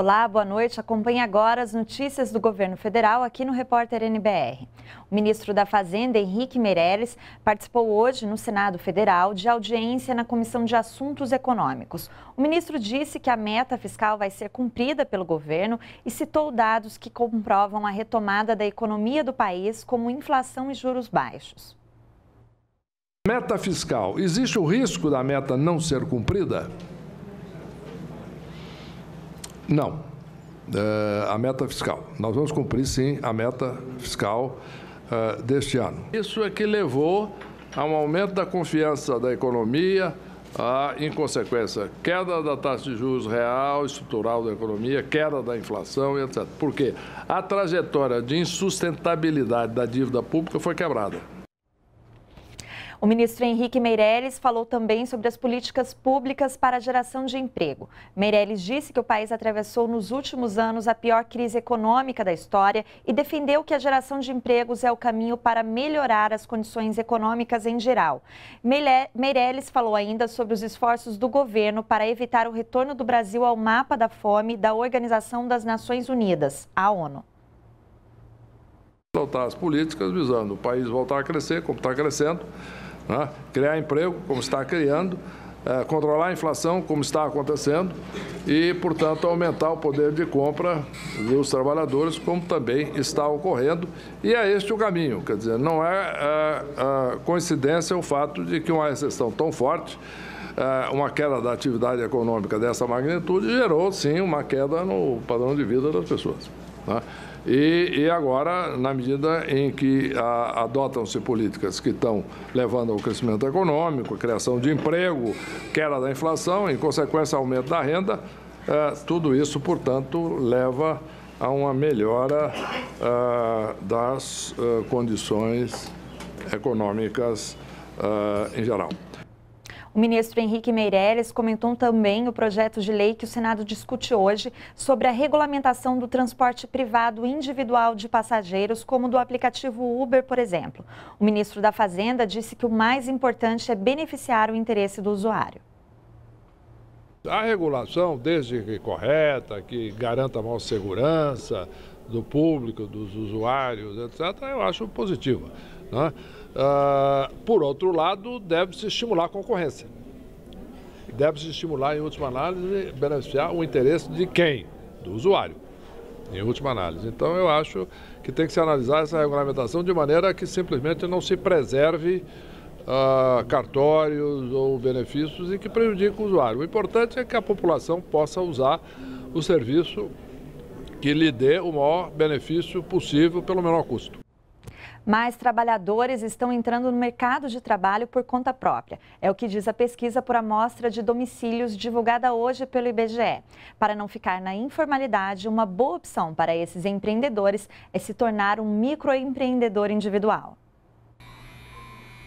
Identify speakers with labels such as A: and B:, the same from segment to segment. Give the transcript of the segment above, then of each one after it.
A: Olá, boa noite. Acompanhe agora as notícias do governo federal aqui no Repórter NBR. O ministro da Fazenda, Henrique Meirelles, participou hoje no Senado Federal de audiência na Comissão de Assuntos Econômicos. O ministro disse que a meta fiscal vai ser cumprida pelo governo e citou dados que comprovam a retomada da economia do país, como inflação e juros baixos.
B: Meta fiscal: existe o risco da meta não ser cumprida? Não. É, a meta fiscal. Nós vamos cumprir, sim, a meta fiscal é, deste ano. Isso é que levou a um aumento da confiança da economia, a, em consequência, queda da taxa de juros real, estrutural da economia, queda da inflação, etc. Por quê? A trajetória de insustentabilidade da dívida pública foi quebrada.
A: O ministro Henrique Meirelles falou também sobre as políticas públicas para a geração de emprego. Meirelles disse que o país atravessou nos últimos anos a pior crise econômica da história e defendeu que a geração de empregos é o caminho para melhorar as condições econômicas em geral. Meirelles falou ainda sobre os esforços do governo para evitar o retorno do Brasil ao mapa da fome da Organização das Nações Unidas, a ONU
B: Voltar as políticas visando o país voltar a crescer, como está crescendo, né? Criar emprego, como está criando, é, controlar a inflação, como está acontecendo, e, portanto, aumentar o poder de compra dos trabalhadores, como também está ocorrendo. E é este o caminho. Quer dizer, não é, é, é coincidência o fato de que uma recessão tão forte, é, uma queda da atividade econômica dessa magnitude, gerou, sim, uma queda no padrão de vida das pessoas. Né? E, e, agora, na medida em que adotam-se políticas que estão levando ao crescimento econômico, criação de emprego, queda da inflação, em consequência, aumento da renda, eh, tudo isso, portanto, leva a uma melhora eh, das eh, condições econômicas eh, em geral.
A: O ministro Henrique Meirelles comentou também o projeto de lei que o Senado discute hoje sobre a regulamentação do transporte privado individual de passageiros, como do aplicativo Uber, por exemplo. O ministro da Fazenda disse que o mais importante é beneficiar o interesse do usuário. A
B: regulação, desde que correta, que garanta maior segurança do público, dos usuários, etc., eu acho positiva. Né? Uh, por outro lado, deve-se estimular a concorrência. Deve-se estimular, em última análise, beneficiar o interesse de quem? Do usuário, em última análise. Então, eu acho que tem que se analisar essa regulamentação de maneira que simplesmente não se preserve uh, cartórios ou benefícios e que prejudique o usuário. O importante é que a população possa usar o serviço que lhe dê o maior benefício possível pelo menor custo
A: mais trabalhadores estão entrando no mercado de trabalho por conta própria. É o que diz a pesquisa por amostra de domicílios divulgada hoje pelo IBGE. Para não ficar na informalidade, uma boa opção para esses empreendedores é se tornar um microempreendedor individual.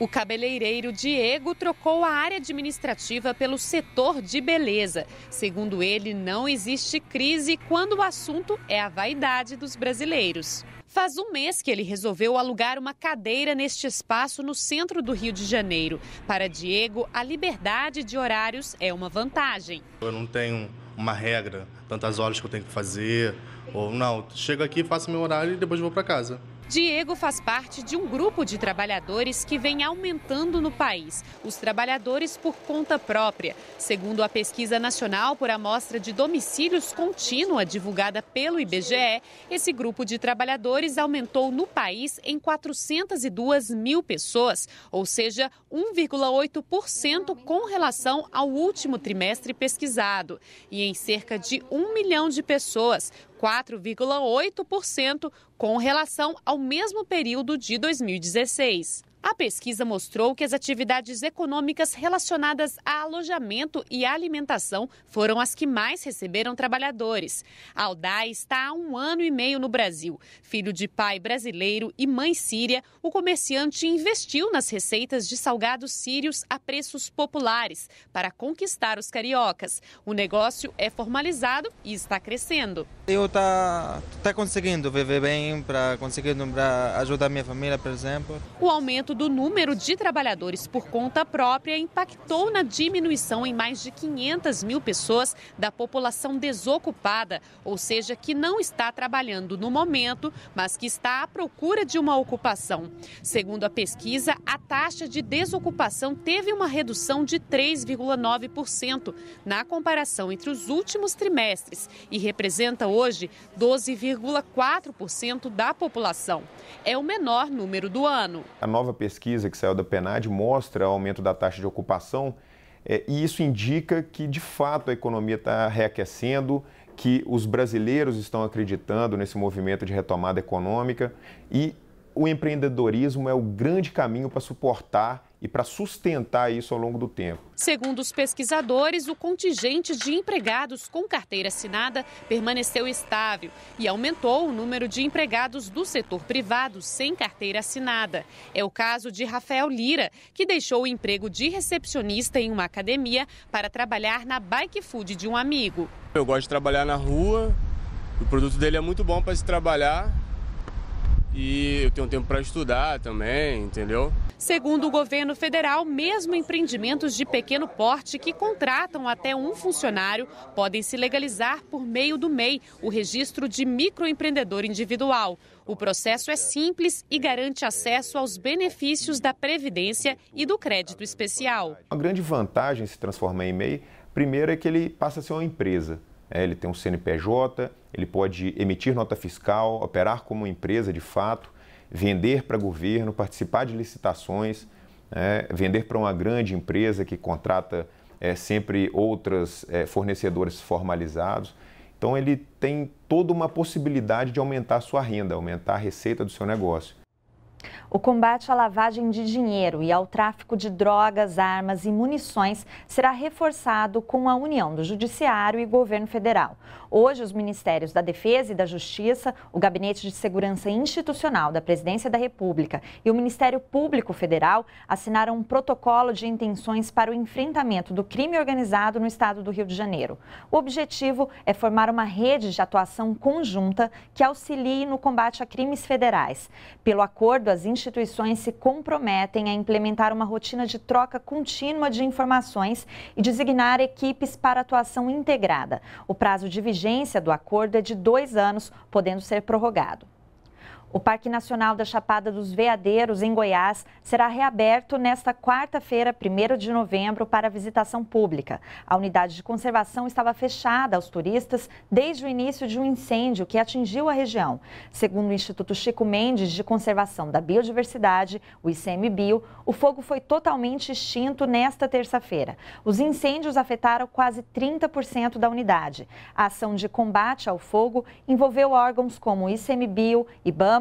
A: O
C: cabeleireiro Diego trocou a área administrativa pelo setor de beleza. Segundo ele, não existe crise quando o assunto é a vaidade dos brasileiros. Faz um mês que ele resolveu alugar uma cadeira neste espaço no centro do Rio de Janeiro. Para Diego, a liberdade de horários é uma vantagem.
B: Eu não tenho uma regra, tantas horas que eu tenho que fazer, ou não, chego aqui, faço meu horário e depois vou para casa.
C: Diego faz parte de um grupo de trabalhadores que vem aumentando no país, os trabalhadores por conta própria. Segundo a pesquisa nacional por amostra de domicílios contínua divulgada pelo IBGE, esse grupo de trabalhadores aumentou no país em 402 mil pessoas, ou seja, 1,8% com relação ao último trimestre pesquisado, e em cerca de um milhão de pessoas, 4,8% com relação ao mesmo período de 2016. A pesquisa mostrou que as atividades econômicas relacionadas a alojamento e alimentação foram as que mais receberam trabalhadores. Aldai está há um ano e meio no Brasil. Filho de pai brasileiro e mãe síria, o comerciante investiu nas receitas de salgados sírios a preços populares para conquistar os cariocas. O negócio é formalizado e está crescendo.
D: Eu tá, tá conseguindo viver bem para conseguir ajudar minha família, por exemplo.
C: O aumento aumento do número de trabalhadores por conta própria impactou na diminuição em mais de 500 mil pessoas da população desocupada, ou seja, que não está trabalhando no momento, mas que está à procura de uma ocupação. Segundo a pesquisa, a taxa de desocupação teve uma redução de 3,9% na comparação entre os últimos trimestres e representa hoje 12,4% da população. É o menor número do ano.
D: A nova pesquisa que saiu da PNAD mostra aumento da taxa de ocupação é, e isso indica que, de fato, a economia está reaquecendo, que os brasileiros estão acreditando nesse movimento de retomada econômica e o empreendedorismo é o grande caminho para suportar e para sustentar isso ao longo do tempo.
C: Segundo os pesquisadores, o contingente de empregados com carteira assinada permaneceu estável e aumentou o número de empregados do setor privado sem carteira assinada. É o caso de Rafael Lira, que deixou o emprego de recepcionista em uma academia para trabalhar na bike food de um amigo.
D: Eu gosto de trabalhar na rua. O produto dele é muito bom para se trabalhar e eu tenho tempo para estudar também, entendeu?
C: Segundo o governo federal, mesmo empreendimentos de pequeno porte que contratam até um funcionário podem se legalizar por meio do MEI, o registro de microempreendedor individual. O processo é simples e garante acesso aos benefícios da Previdência e do crédito especial.
D: Uma grande vantagem se transformar em MEI, primeiro é que ele passa a ser uma empresa. É, ele tem um CNPJ, ele pode emitir nota fiscal, operar como empresa de fato, vender para governo, participar de licitações, né? vender para uma grande empresa que contrata é, sempre outros é, fornecedores formalizados. Então ele tem toda uma possibilidade de aumentar a sua renda, aumentar a receita do seu negócio.
A: O combate à lavagem de dinheiro e ao tráfico de drogas, armas e munições será reforçado com a união do Judiciário e Governo Federal. Hoje, os Ministérios da Defesa e da Justiça, o Gabinete de Segurança Institucional da Presidência da República e o Ministério Público Federal assinaram um protocolo de intenções para o enfrentamento do crime organizado no estado do Rio de Janeiro. O objetivo é formar uma rede de atuação conjunta que auxilie no combate a crimes federais. Pelo acordo, as instituições se comprometem a implementar uma rotina de troca contínua de informações e designar equipes para atuação integrada. O prazo de vigência do acordo é de dois anos, podendo ser prorrogado. O Parque Nacional da Chapada dos Veadeiros, em Goiás, será reaberto nesta quarta-feira, 1 de novembro, para visitação pública. A unidade de conservação estava fechada aos turistas desde o início de um incêndio que atingiu a região. Segundo o Instituto Chico Mendes de Conservação da Biodiversidade, o ICMBio, o fogo foi totalmente extinto nesta terça-feira. Os incêndios afetaram quase 30% da unidade. A ação de combate ao fogo envolveu órgãos como o ICMBio, IBAMA,